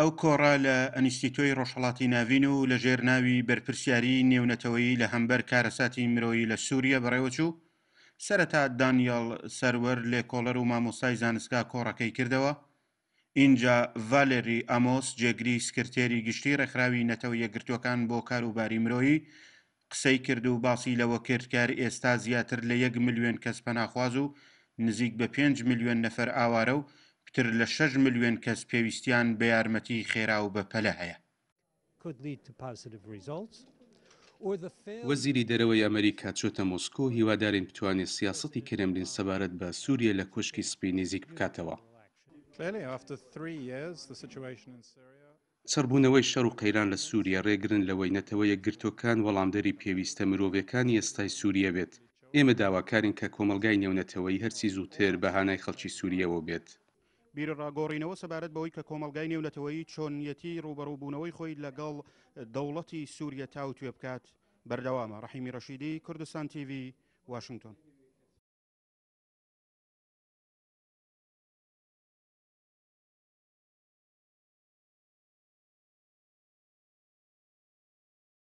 ئەو کۆڕە لە ئەنیستیتۆی ڕۆژهڵاتی ناوین و لە ژێر ناوی بەرپرسیاری نێونەتەوەی لە هەمبەر کارەساتی مرۆیی لە سووریە بەڕێوەچوو سەرەتا دانیال سەرەر لێکۆڵەر و مامۆسای زانستگا کۆڕەکەی کردەوە اینجا ڤالێری ئەمۆس جێگری سکرتێری گشتی ڕێکخراوی نەتەوە یەگرتوەکان بۆ کاروباری مرۆیی قسەی کرد و باسی لەوە کردکار ئێستا زیاتر لە یەک میلیۆن کەس پەناخواز و نزیک بە 5 میلیۆن نەفەر ئاوارە و تر لە 6 ملیۆن کەس پێویستیان بە یارمەتی خێرا و بەپەلە هەیە وەزیری دەرەوەی ئەمریکا چۆتە مۆسکۆ هیوادارین بتوانێت سیاستی کرێملین سەبارەت بە سووریە لە کوشکی سپی نزیک بکاتەوە. چڕبوونەوەی شەڕ و قەیران لە سووریە ڕێگرن لەوەی نەتەوە یەکگرتوەکان وەڵامدەری پێویستە مرۆڤەکانی ئێستای سووریە بێت. ئێمە داواکارین کە کۆمەلگای نێونەتەوەی هەرچی زووتر بەهانای خەڵکی سووریەوە بێت. بیرڕاگۆڕینەوە سەبارەت بەوەی کە کۆمەلگای نێولەتەوەی چۆنیەتی ڕوبەڕووبوونەوەی خۆی لەگەڵ دەوڵەتی سووریە تاوتێ بکات بەردەوامە ڕحیمی ڕەشیدی کوردستان تیV واشنگتن.